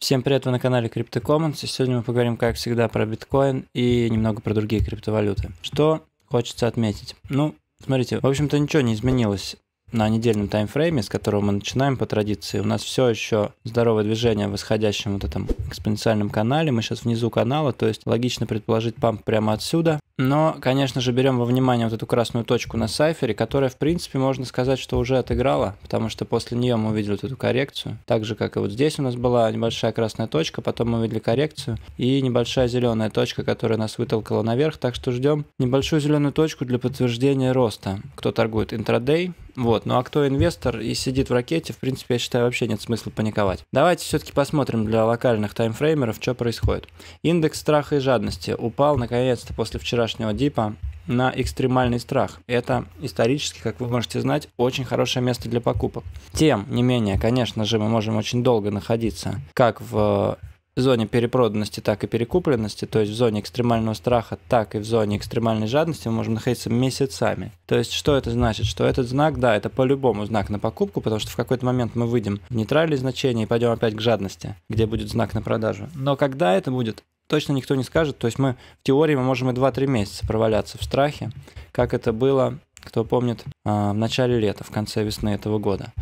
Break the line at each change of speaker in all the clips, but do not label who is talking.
Всем привет, вы на канале CryptoCommons, и сегодня мы поговорим, как всегда, про биткоин и немного про другие криптовалюты. Что хочется отметить? Ну, смотрите, в общем-то ничего не изменилось на недельном таймфрейме, с которого мы начинаем по традиции. У нас все еще здоровое движение в восходящем вот этом экспоненциальном канале. Мы сейчас внизу канала, то есть логично предположить памп прямо отсюда. Но, конечно же, берем во внимание вот эту красную точку на сайфере, которая, в принципе, можно сказать, что уже отыграла, потому что после нее мы увидели вот эту коррекцию. Так же, как и вот здесь у нас была небольшая красная точка, потом мы увидели коррекцию и небольшая зеленая точка, которая нас вытолкала наверх, так что ждем небольшую зеленую точку для подтверждения роста. Кто торгует интрадей, вот. Ну а кто инвестор и сидит в ракете, в принципе, я считаю, вообще нет смысла паниковать. Давайте все-таки посмотрим для локальных таймфреймеров, что происходит. Индекс страха и жадности упал наконец-то после вчерашнего дипа на экстремальный страх. Это исторически, как вы можете знать, очень хорошее место для покупок. Тем не менее, конечно же, мы можем очень долго находиться как в зоне перепроданности, так и перекупленности, то есть в зоне экстремального страха, так и в зоне экстремальной жадности мы можем находиться месяцами. То есть что это значит? Что этот знак, да, это по-любому знак на покупку, потому что в какой-то момент мы выйдем в нейтральные значения и пойдем опять к жадности, где будет знак на продажу. Но когда это будет, точно никто не скажет. То есть мы в теории мы можем и 2-3 месяца проваляться в страхе, как это было, кто помнит, а, в начале лета, в конце весны этого года.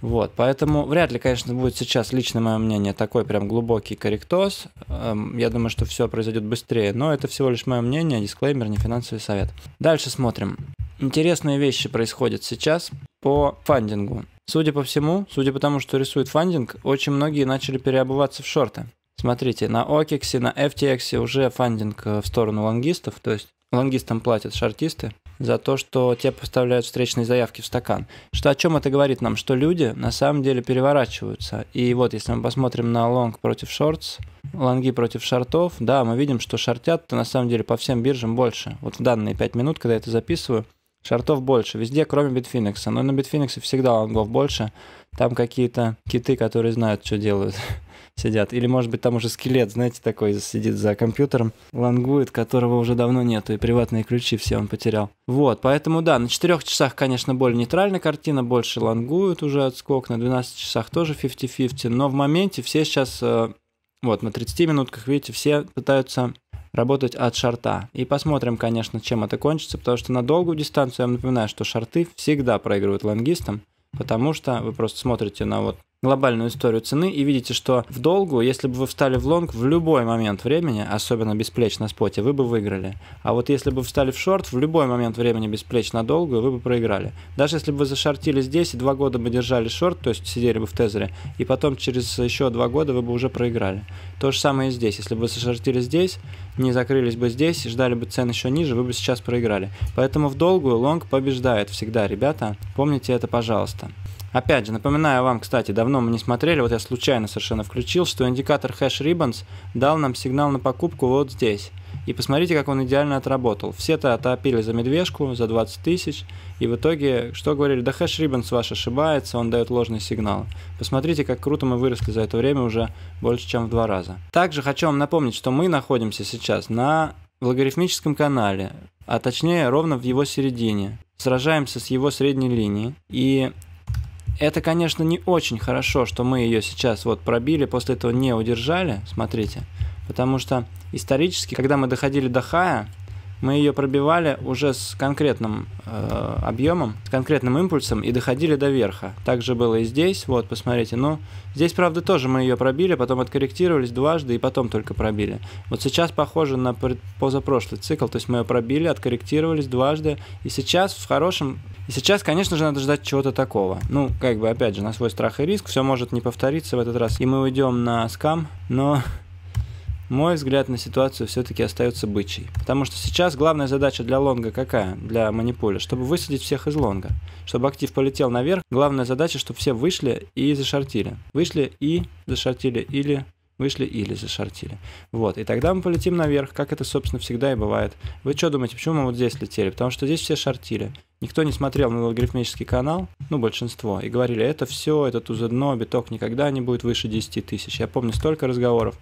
Вот, поэтому вряд ли, конечно, будет сейчас лично мое мнение такой прям глубокий корректоз. Эм, я думаю, что все произойдет быстрее, но это всего лишь мое мнение, дисклеймер, не финансовый совет. Дальше смотрим. Интересные вещи происходят сейчас по фандингу. Судя по всему, судя по тому, что рисует фандинг, очень многие начали переобуваться в шорты. Смотрите, на OKEX, на FTX уже фандинг э, в сторону лонгистов, то есть лонгистам платят шортисты, за то, что те поставляют встречные заявки в стакан. Что о чем это говорит нам? Что люди на самом деле переворачиваются. И вот если мы посмотрим на лонг против шортс, лонги против шортов, да, мы видим, что шортят-то на самом деле по всем биржам больше. Вот в данные 5 минут, когда я это записываю, шортов больше. Везде, кроме Битфинекса. Но на Битфинексе всегда лонгов больше. Там какие-то киты, которые знают, что делают сидят. Или, может быть, там уже скелет, знаете, такой сидит за компьютером, лангует, которого уже давно нету, и приватные ключи все он потерял. Вот, поэтому да, на 4 часах, конечно, более нейтральная картина, больше лангует уже отскок, на 12 часах тоже 50-50, но в моменте все сейчас, э, вот, на 30 минутках, видите, все пытаются работать от шарта. И посмотрим, конечно, чем это кончится, потому что на долгую дистанцию я вам напоминаю, что шарты всегда проигрывают лангистам потому что вы просто смотрите на вот глобальную историю цены и видите, что в долгу, если бы вы встали в лонг в любой момент времени, особенно без плеч на споте, вы бы выиграли. А вот если бы встали в шорт, в любой момент времени без плеч на долгую, вы бы проиграли. Даже если бы вы зашортили здесь и два года бы держали шорт, то есть сидели бы в тезере, и потом через еще два года вы бы уже проиграли. То же самое и здесь. Если бы вы зашортили здесь, не закрылись бы здесь, ждали бы цен еще ниже, вы бы сейчас проиграли. Поэтому в долгую лонг побеждает всегда, ребята. Помните это, пожалуйста. Опять же, напоминаю вам, кстати, давно мы не смотрели, вот я случайно совершенно включил, что индикатор hash ribbons дал нам сигнал на покупку вот здесь. И посмотрите, как он идеально отработал. Все-то отопили за медвежку, за 20 тысяч, и в итоге, что говорили, да хэш Ribbons ваш ошибается, он дает ложный сигнал. Посмотрите, как круто мы выросли за это время уже больше, чем в два раза. Также хочу вам напомнить, что мы находимся сейчас на логарифмическом канале, а точнее ровно в его середине сражаемся с его средней линией И это, конечно, не очень хорошо, что мы ее сейчас вот пробили, после этого не удержали, смотрите. Потому что исторически, когда мы доходили до хая, мы ее пробивали уже с конкретным э, объемом, с конкретным импульсом и доходили до верха. Также было и здесь, вот, посмотрите. Но ну, здесь, правда, тоже мы ее пробили, потом откорректировались дважды и потом только пробили. Вот сейчас похоже на позапрошлый цикл, то есть мы ее пробили, откорректировались дважды, и сейчас в хорошем... И сейчас, конечно же, надо ждать чего-то такого. Ну, как бы, опять же, на свой страх и риск, все может не повториться в этот раз, и мы уйдем на скам, но мой взгляд на ситуацию все-таки остается бычий. Потому что сейчас главная задача для лонга какая? Для манипуля? Чтобы высадить всех из лонга. Чтобы актив полетел наверх, главная задача, чтобы все вышли и зашортили. Вышли и зашортили или вышли или зашортили. Вот, и тогда мы полетим наверх, как это, собственно, всегда и бывает. Вы что думаете, почему мы вот здесь летели? Потому что здесь все шортили. Никто не смотрел на логарифмический канал, ну, большинство, и говорили, это все, это тузо дно, биток никогда не будет выше 10 тысяч. Я помню столько разговоров.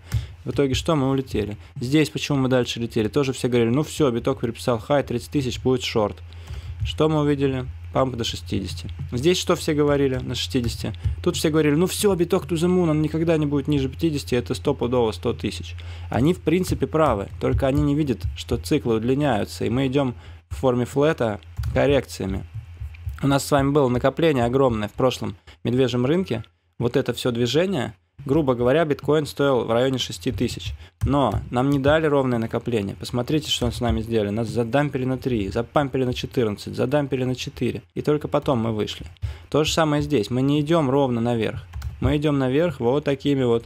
В итоге что? Мы улетели. Здесь почему мы дальше летели? Тоже все говорили, ну все, биток переписал хай, 30 тысяч будет шорт. Что мы увидели? Памп до 60. Здесь что все говорили на 60? Тут все говорили, ну все, биток to the moon, он никогда не будет ниже 50, это стопудово 100 тысяч. Они в принципе правы, только они не видят, что циклы удлиняются, и мы идем в форме флета коррекциями. У нас с вами было накопление огромное в прошлом медвежьем рынке, вот это все движение – Грубо говоря, биткоин стоил в районе 6 тысяч. Но нам не дали ровное накопление. Посмотрите, что с нами сделали. Нас задампили на 3, запампили на 14, задампили на 4. И только потом мы вышли. То же самое здесь. Мы не идем ровно наверх. Мы идем наверх вот такими вот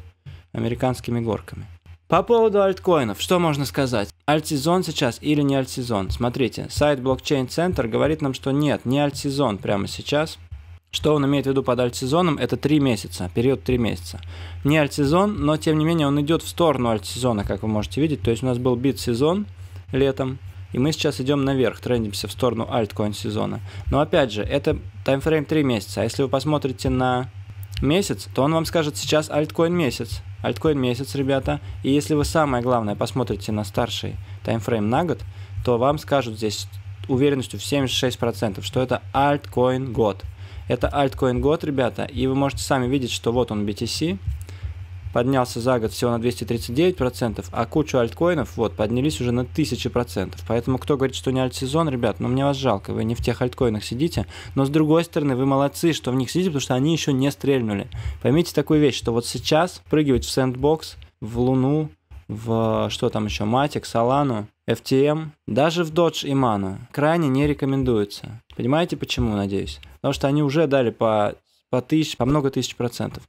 американскими горками. По поводу альткоинов, что можно сказать? Альтсезон сейчас или не альтсезон? Смотрите, сайт Blockchain Center говорит нам, что нет, не альтсезон прямо сейчас, что он имеет в виду под альтсезоном? Это три месяца, период три месяца. Не альтсезон, но тем не менее он идет в сторону альтсезона, как вы можете видеть. То есть у нас был бит-сезон летом, и мы сейчас идем наверх, трендимся в сторону альткоин сезона. Но опять же, это таймфрейм три месяца. А если вы посмотрите на месяц, то он вам скажет сейчас альткоин месяц. Альткоин месяц, ребята. И если вы самое главное посмотрите на старший таймфрейм на год, то вам скажут здесь уверенностью в 76%, что это альткоин год. Это Altcoin год, ребята, и вы можете сами видеть, что вот он BTC, поднялся за год всего на 239%, а кучу альткоинов вот поднялись уже на 1000%. Поэтому кто говорит, что не альтсезон, ребят, ну мне вас жалко, вы не в тех альткоинах сидите, но с другой стороны вы молодцы, что в них сидите, потому что они еще не стрельнули. Поймите такую вещь, что вот сейчас прыгивать в сэндбокс, в луну, в что там еще, матик, салану, FTM даже в Dodge и Mano крайне не рекомендуется. Понимаете почему, надеюсь? Потому что они уже дали по, по, тысяч, по много тысяч процентов.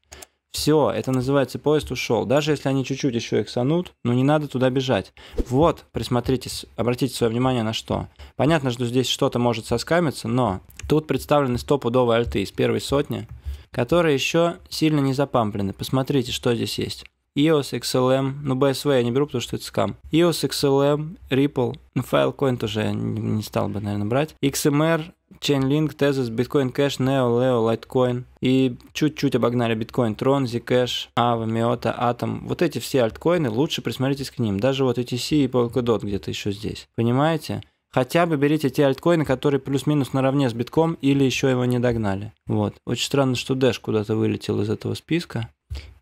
Все, это называется поезд ушел. Даже если они чуть-чуть еще их санут, но ну не надо туда бежать. Вот, присмотритесь, обратите свое внимание на что. Понятно, что здесь что-то может соскамиться, но тут представлены стопудовые альты из первой сотни, которые еще сильно не запамплены. Посмотрите, что здесь есть. EOS, XLM, ну BSV я не беру, потому что это скам. EOS, XLM, Ripple, ну Filecoin тоже я не, стал бы, наверное, брать. XMR, Chainlink, Tezos, Bitcoin Cash, Neo, Leo, Litecoin. И чуть-чуть обогнали Bitcoin, Tron, Zcash, Ava, Miota, Atom. Вот эти все альткоины, лучше присмотритесь к ним. Даже вот ETC и Polkadot где-то еще здесь. Понимаете? хотя бы берите те альткоины, которые плюс-минус наравне с битком или еще его не догнали. Вот. Очень странно, что Dash куда-то вылетел из этого списка.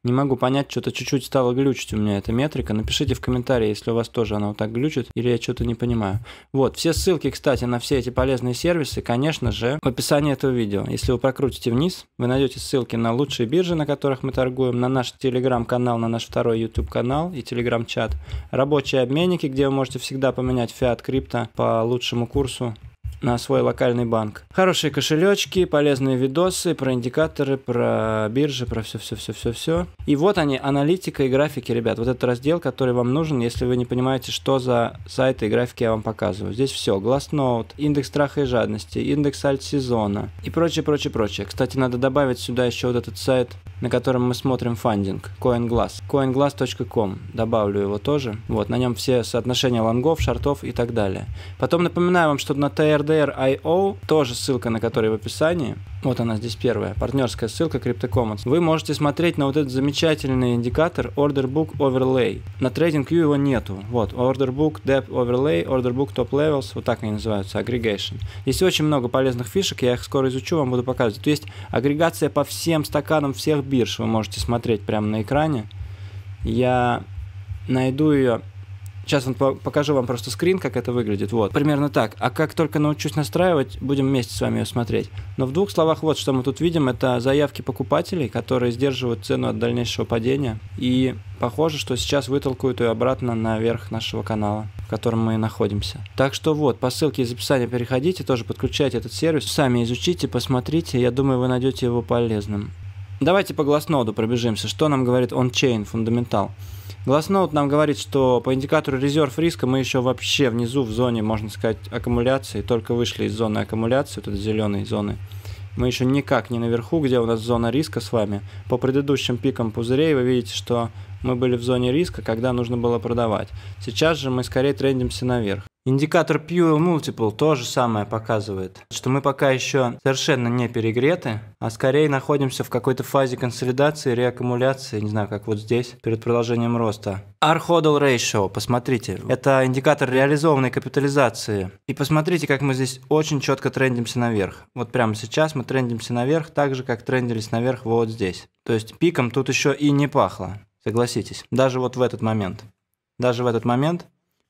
Не могу понять, что-то чуть-чуть стало глючить у меня эта метрика. Напишите в комментарии, если у вас тоже она вот так глючит, или я что-то не понимаю. Вот, все ссылки, кстати, на все эти полезные сервисы, конечно же, в описании этого видео. Если вы прокрутите вниз, вы найдете ссылки на лучшие биржи, на которых мы торгуем, на наш телеграм-канал, на наш второй YouTube канал и телеграм-чат, рабочие обменники, где вы можете всегда поменять фиат крипто по лучшему курсу на свой локальный банк. Хорошие кошелечки, полезные видосы про индикаторы, про биржи, про все-все-все-все-все. И вот они, аналитика и графики, ребят. Вот этот раздел, который вам нужен, если вы не понимаете, что за сайты и графики я вам показываю. Здесь все. Glassnode, индекс страха и жадности, индекс альт-сезона и прочее, прочее, прочее. Кстати, надо добавить сюда еще вот этот сайт на котором мы смотрим фандинг, CoinGlass, coinglass.com, добавлю его тоже. Вот, на нем все соотношения лонгов, шортов и так далее. Потом напоминаю вам, что на TRDR.io тоже ссылка на которой в описании. Вот она здесь первая, партнерская ссылка CryptoCommons. Вы можете смотреть на вот этот замечательный индикатор Order Book Overlay. На TradingView его нету. Вот, Order Book Depth Overlay, Order Book Top Levels, вот так они называются, Aggregation. Здесь очень много полезных фишек, я их скоро изучу, вам буду показывать. То есть агрегация по всем стаканам всех бирж вы можете смотреть прямо на экране. Я найду ее Сейчас он покажу вам просто скрин, как это выглядит. Вот, примерно так. А как только научусь настраивать, будем вместе с вами ее смотреть. Но в двух словах вот, что мы тут видим, это заявки покупателей, которые сдерживают цену от дальнейшего падения. И похоже, что сейчас вытолкуют ее обратно наверх нашего канала, в котором мы и находимся. Так что вот, по ссылке из описания переходите, тоже подключайте этот сервис, сами изучите, посмотрите, я думаю, вы найдете его полезным. Давайте по глазноду пробежимся, что нам говорит он-чейн, фундаментал. Glassnode нам говорит, что по индикатору резерв риска мы еще вообще внизу в зоне, можно сказать, аккумуляции, только вышли из зоны аккумуляции, тут зеленой зоны. Мы еще никак не наверху, где у нас зона риска с вами. По предыдущим пикам пузырей вы видите, что мы были в зоне риска, когда нужно было продавать. Сейчас же мы скорее трендимся наверх. Индикатор Pure Multiple тоже самое показывает, что мы пока еще совершенно не перегреты, а скорее находимся в какой-то фазе консолидации, реаккумуляции, не знаю, как вот здесь, перед продолжением роста. R-Hodl Ratio, посмотрите, это индикатор реализованной капитализации. И посмотрите, как мы здесь очень четко трендимся наверх. Вот прямо сейчас мы трендимся наверх, так же, как трендились наверх вот здесь. То есть пиком тут еще и не пахло, согласитесь, даже вот в этот момент. Даже в этот момент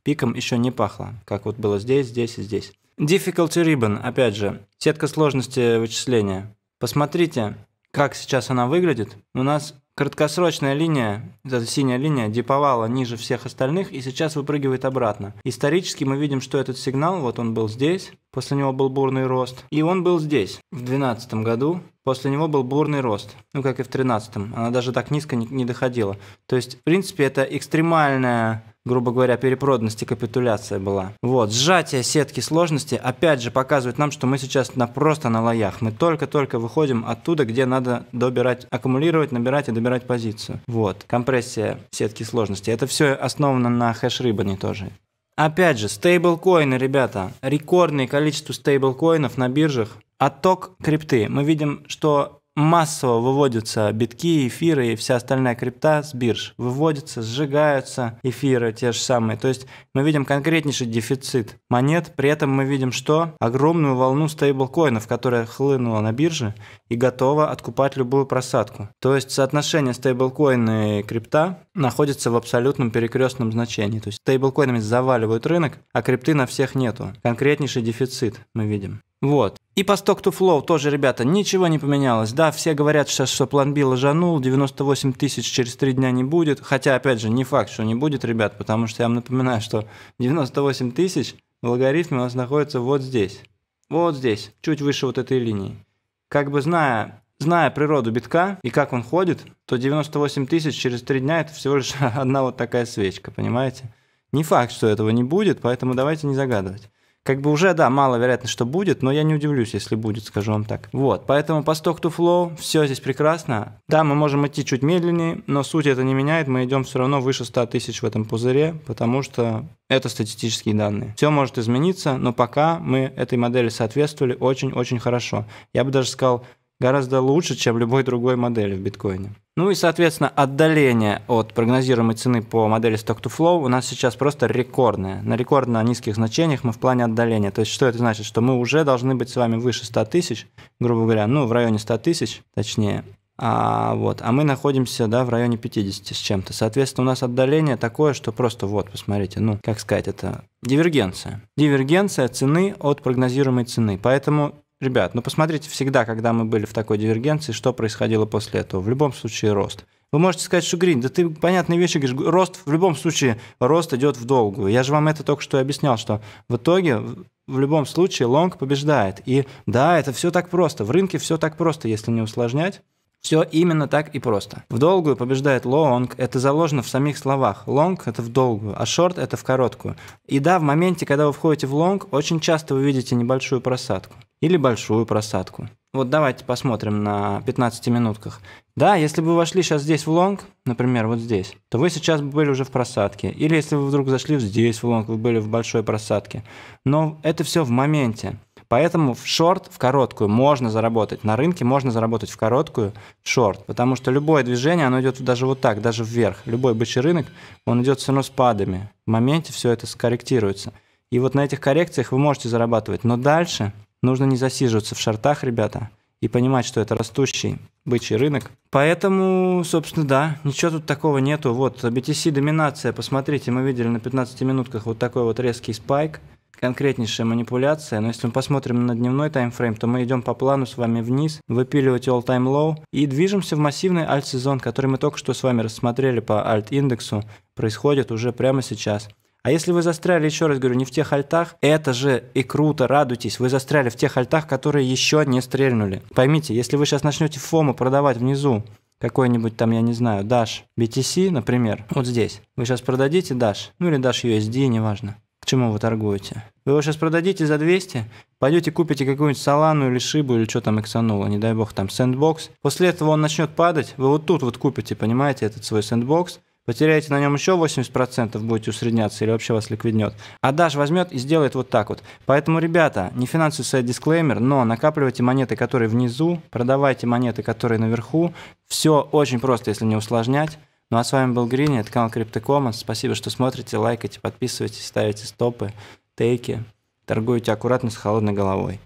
пиком еще не пахло, как вот было здесь, здесь и здесь. Difficulty Ribbon, опять же, сетка сложности вычисления. Посмотрите, как сейчас она выглядит. У нас краткосрочная линия, эта синяя линия, диповала ниже всех остальных и сейчас выпрыгивает обратно. Исторически мы видим, что этот сигнал, вот он был здесь, после него был бурный рост, и он был здесь в 2012 году, после него был бурный рост, ну как и в 2013, она даже так низко не, не доходила. То есть, в принципе, это экстремальная грубо говоря, перепроданность и капитуляция была. Вот, сжатие сетки сложности опять же показывает нам, что мы сейчас на, просто на лоях. Мы только-только выходим оттуда, где надо добирать, аккумулировать, набирать и добирать позицию. Вот, компрессия сетки сложности. Это все основано на хэш-рибане тоже. Опять же, стейблкоины, ребята. Рекордное количество стейблкоинов на биржах. Отток крипты. Мы видим, что массово выводятся битки, эфиры и вся остальная крипта с бирж. Выводятся, сжигаются эфиры те же самые. То есть мы видим конкретнейший дефицит монет. При этом мы видим что? Огромную волну стейблкоинов, которая хлынула на бирже и готова откупать любую просадку. То есть соотношение стейблкоины и крипта находится в абсолютном перекрестном значении. То есть стейблкоинами заваливают рынок, а крипты на всех нету. Конкретнейший дефицит мы видим. Вот. И по Stock to Flow тоже, ребята, ничего не поменялось. Да, все говорят сейчас, что план B лажанул, 98 тысяч через 3 дня не будет. Хотя, опять же, не факт, что не будет, ребят, потому что я вам напоминаю, что 98 тысяч в логарифме у нас находится вот здесь. Вот здесь, чуть выше вот этой линии. Как бы зная, зная природу битка и как он ходит, то 98 тысяч через 3 дня это всего лишь одна вот такая свечка, понимаете? Не факт, что этого не будет, поэтому давайте не загадывать как бы уже, да, маловероятно, что будет, но я не удивлюсь, если будет, скажу вам так. Вот, поэтому по stock to flow все здесь прекрасно. Да, мы можем идти чуть медленнее, но суть это не меняет, мы идем все равно выше 100 тысяч в этом пузыре, потому что это статистические данные. Все может измениться, но пока мы этой модели соответствовали очень-очень хорошо. Я бы даже сказал, гораздо лучше, чем любой другой модели в биткоине. Ну и, соответственно, отдаление от прогнозируемой цены по модели Stock to Flow у нас сейчас просто рекордное. На рекордно низких значениях мы в плане отдаления. То есть что это значит? Что мы уже должны быть с вами выше 100 тысяч, грубо говоря, ну в районе 100 тысяч, точнее. А, вот, а мы находимся да, в районе 50 с чем-то. Соответственно, у нас отдаление такое, что просто вот, посмотрите, ну, как сказать, это дивергенция. Дивергенция цены от прогнозируемой цены. Поэтому Ребят, ну посмотрите всегда, когда мы были в такой дивергенции, что происходило после этого. В любом случае рост. Вы можете сказать, что Грин, да ты понятные вещи говоришь, рост в любом случае, рост идет в долгую. Я же вам это только что объяснял, что в итоге в любом случае лонг побеждает. И да, это все так просто. В рынке все так просто, если не усложнять. Все именно так и просто. В долгую побеждает лонг, это заложено в самих словах. Лонг – это в долгую, а шорт – это в короткую. И да, в моменте, когда вы входите в лонг, очень часто вы видите небольшую просадку или большую просадку. Вот давайте посмотрим на 15 минутках. Да, если бы вы вошли сейчас здесь в лонг, например, вот здесь, то вы сейчас были уже в просадке. Или если вы вдруг зашли здесь в лонг, вы были в большой просадке. Но это все в моменте. Поэтому в шорт, в короткую можно заработать. На рынке можно заработать в короткую, в шорт. Потому что любое движение, оно идет даже вот так, даже вверх. Любой бычий рынок, он идет все равно спадами. В моменте все это скорректируется. И вот на этих коррекциях вы можете зарабатывать. Но дальше Нужно не засиживаться в шартах, ребята, и понимать, что это растущий бычий рынок. Поэтому, собственно, да, ничего тут такого нету. Вот BTC доминация, посмотрите, мы видели на 15 минутках вот такой вот резкий спайк, конкретнейшая манипуляция. Но если мы посмотрим на дневной таймфрейм, то мы идем по плану с вами вниз, выпиливать all-time low и движемся в массивный альт-сезон, который мы только что с вами рассмотрели по альт-индексу, происходит уже прямо сейчас. А если вы застряли, еще раз говорю, не в тех альтах, это же и круто, радуйтесь, вы застряли в тех альтах, которые еще не стрельнули. Поймите, если вы сейчас начнете фому продавать внизу, какой-нибудь там, я не знаю, Dash BTC, например, вот здесь. Вы сейчас продадите Dash, ну или Dash USD, неважно, к чему вы торгуете. Вы его сейчас продадите за 200, пойдете купите какую-нибудь Солану или Шибу или что там иксануло, не дай бог, там сэндбокс. После этого он начнет падать, вы вот тут вот купите, понимаете, этот свой сэндбокс, потеряете на нем еще 80%, будете усредняться или вообще вас ликвиднет. А Dash возьмет и сделает вот так вот. Поэтому, ребята, не финансовый сайт дисклеймер, но накапливайте монеты, которые внизу, продавайте монеты, которые наверху. Все очень просто, если не усложнять. Ну а с вами был Грини, это канал CryptoCommons. Спасибо, что смотрите, лайкайте, подписывайтесь, ставите стопы, тейки. Торгуйте аккуратно с холодной головой.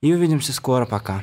И увидимся скоро, пока.